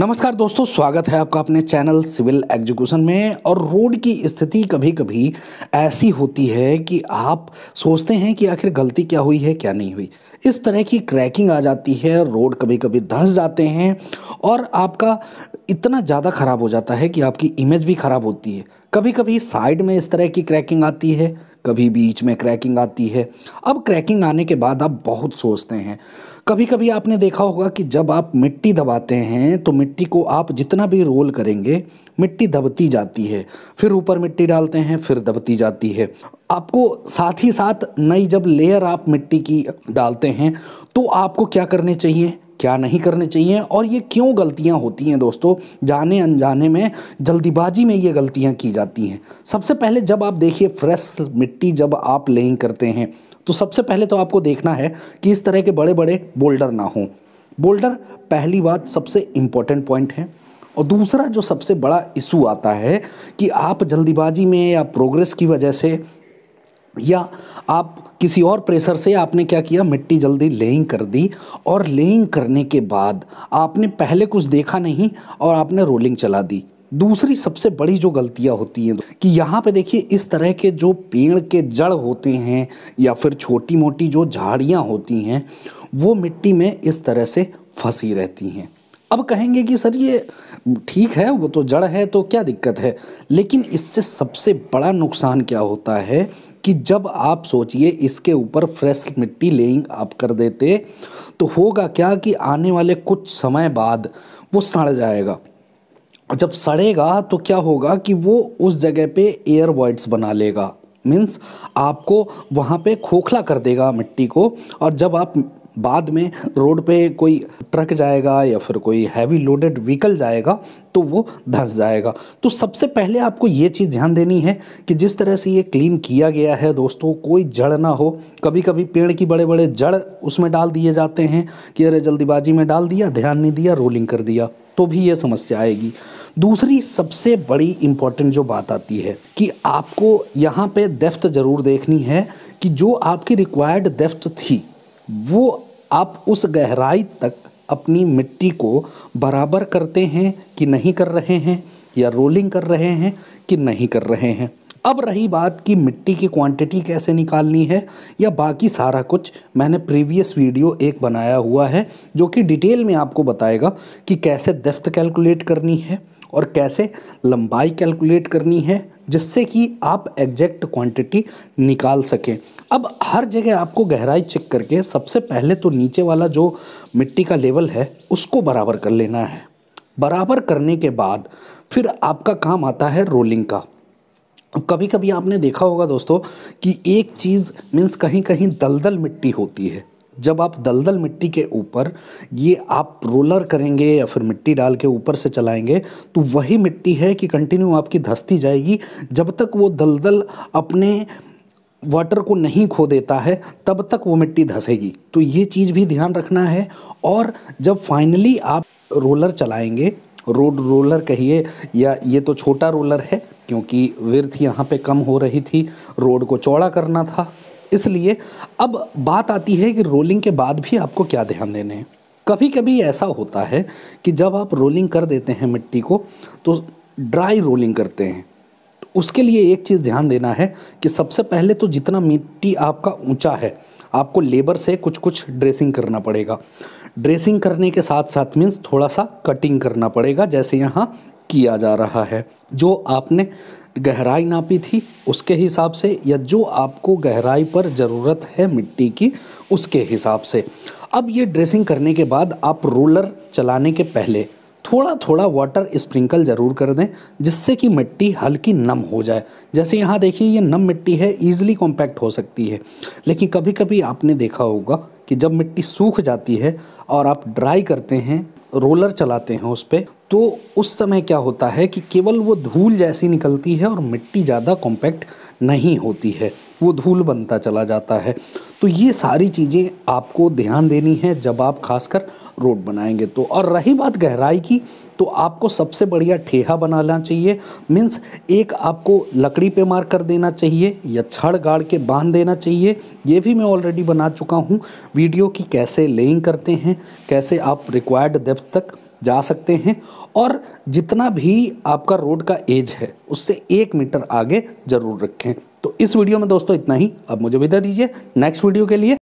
नमस्कार दोस्तों स्वागत है आपका अपने चैनल सिविल एग्जीक्यूशन में और रोड की स्थिति कभी कभी ऐसी होती है कि आप सोचते हैं कि आखिर गलती क्या हुई है क्या नहीं हुई इस तरह की क्रैकिंग आ जाती है रोड कभी कभी धंस जाते हैं और आपका इतना ज़्यादा ख़राब हो जाता है कि आपकी इमेज भी ख़राब होती है कभी कभी साइड में इस तरह की क्रैकिंग आती है कभी बीच में क्रैकिंग आती है अब क्रैकिंग आने के बाद आप बहुत सोचते हैं कभी कभी आपने देखा होगा कि जब आप मिट्टी दबाते हैं तो मिट्टी को आप जितना भी रोल करेंगे मिट्टी दबती जाती है फिर ऊपर मिट्टी डालते हैं फिर दबती जाती है आपको साथ ही साथ नई जब लेयर आप मिट्टी की डालते हैं तो आपको क्या करने चाहिए क्या नहीं करने चाहिए और ये क्यों गलतियाँ होती हैं दोस्तों जाने अनजाने में जल्दीबाजी में ये गलतियाँ की जाती हैं सबसे पहले जब आप देखिए फ्रेश मिट्टी जब आप लेइंग करते हैं तो सबसे पहले तो आपको देखना है कि इस तरह के बड़े बड़े बोल्डर ना हों बोल्डर पहली बात सबसे इम्पॉर्टेंट पॉइंट है और दूसरा जो सबसे बड़ा इशू आता है कि आप जल्दीबाजी में या प्रोग्रेस की वजह से या आप किसी और प्रेशर से आपने क्या किया मिट्टी जल्दी लेइंग कर दी और लेइंग करने के बाद आपने पहले कुछ देखा नहीं और आपने रोलिंग चला दी दूसरी सबसे बड़ी जो गलतियां होती हैं कि यहाँ पे देखिए इस तरह के जो पेड़ के जड़ होते हैं या फिर छोटी मोटी जो झाड़ियाँ होती हैं वो मिट्टी में इस तरह से फंसी रहती हैं अब कहेंगे कि सर ये ठीक है वो तो जड़ है तो क्या दिक्कत है लेकिन इससे सबसे बड़ा नुकसान क्या होता है कि जब आप सोचिए इसके ऊपर फ्रेश मिट्टी लेइंग आप कर देते तो होगा क्या कि आने वाले कुछ समय बाद वो सड़ जाएगा और जब सड़ेगा तो क्या होगा कि वो उस जगह पे एयर वर्ड्स बना लेगा मीन्स आपको वहाँ पे खोखला कर देगा मिट्टी को और जब आप बाद में रोड पे कोई ट्रक जाएगा या फिर कोई हैवी लोडेड व्हीकल जाएगा तो वो धंस जाएगा तो सबसे पहले आपको ये चीज़ ध्यान देनी है कि जिस तरह से ये क्लीन किया गया है दोस्तों कोई जड़ ना हो कभी कभी पेड़ की बड़े बड़े जड़ उसमें डाल दिए जाते हैं कि अरे जल्दीबाजी में डाल दिया ध्यान नहीं दिया रोलिंग कर दिया तो भी ये समस्या आएगी दूसरी सबसे बड़ी इम्पॉर्टेंट जो बात आती है कि आपको यहाँ पे डेफ्थ ज़रूर देखनी है कि जो आपकी रिक्वायर्ड डेफ्थ थी वो आप उस गहराई तक अपनी मिट्टी को बराबर करते हैं कि नहीं कर रहे हैं या रोलिंग कर रहे हैं कि नहीं कर रहे हैं अब रही बात कि मिट्टी की क्वांटिटी कैसे निकालनी है या बाकी सारा कुछ मैंने प्रीवियस वीडियो एक बनाया हुआ है जो कि डिटेल में आपको बताएगा कि कैसे डेफ्थ कैलकुलेट करनी है और कैसे लंबाई कैलकुलेट करनी है जिससे कि आप एग्जैक्ट क्वांटिटी निकाल सकें अब हर जगह आपको गहराई चेक करके सबसे पहले तो नीचे वाला जो मिट्टी का लेवल है उसको बराबर कर लेना है बराबर करने के बाद फिर आपका काम आता है रोलिंग का अब कभी कभी आपने देखा होगा दोस्तों कि एक चीज़ मीन्स कहीं कहीं दलदल मिट्टी होती है जब आप दलदल मिट्टी के ऊपर ये आप रोलर करेंगे या फिर मिट्टी डाल के ऊपर से चलाएंगे तो वही मिट्टी है कि कंटिन्यू आपकी धसती जाएगी जब तक वो दलदल अपने वाटर को नहीं खो देता है तब तक वो मिट्टी धसेगी तो ये चीज़ भी ध्यान रखना है और जब फाइनली आप रोलर चलाएंगे रोड रोलर कहिए या ये तो छोटा रोलर है क्योंकि विर्थ यहाँ पे कम हो रही थी रोड को चौड़ा करना था इसलिए अब बात आती है कि रोलिंग के बाद भी आपको क्या ध्यान देने हैं कभी कभी ऐसा होता है कि जब आप रोलिंग कर देते हैं मिट्टी को तो ड्राई रोलिंग करते हैं तो उसके लिए एक चीज़ ध्यान देना है कि सबसे पहले तो जितना मिट्टी आपका ऊंचा है आपको लेबर से कुछ कुछ ड्रेसिंग करना पड़ेगा ड्रेसिंग करने के साथ साथ मीन्स थोड़ा सा कटिंग करना पड़ेगा जैसे यहाँ किया जा रहा है जो आपने गहराई नापी थी उसके हिसाब से या जो आपको गहराई पर ज़रूरत है मिट्टी की उसके हिसाब से अब ये ड्रेसिंग करने के बाद आप रोलर चलाने के पहले थोड़ा थोड़ा वाटर स्प्रिंकल ज़रूर कर दें जिससे कि मिट्टी हल्की नम हो जाए जैसे यहाँ देखिए ये नम मिट्टी है ईजिली कॉम्पैक्ट हो सकती है लेकिन कभी कभी आपने देखा होगा कि जब मिट्टी सूख जाती है और आप ड्राई करते हैं रोलर चलाते हैं उस पर तो उस समय क्या होता है कि केवल वो धूल जैसी निकलती है और मिट्टी ज़्यादा कॉम्पैक्ट नहीं होती है वो धूल बनता चला जाता है तो ये सारी चीज़ें आपको ध्यान देनी है जब आप खासकर रोड बनाएंगे तो और रही बात गहराई की तो आपको सबसे बढ़िया ठेहा बनाना चाहिए मीन्स एक आपको लकड़ी पे मार कर देना चाहिए या छड़ गाड़ के बांध देना चाहिए ये भी मैं ऑलरेडी बना चुका हूँ वीडियो की कैसे लेइंग करते हैं कैसे आप रिक्वायर्ड डेप्थ तक जा सकते हैं और जितना भी आपका रोड का एज है उससे एक मीटर आगे ज़रूर रखें तो इस वीडियो में दोस्तों इतना ही अब मुझे विदा दीजिए नेक्स्ट वीडियो के लिए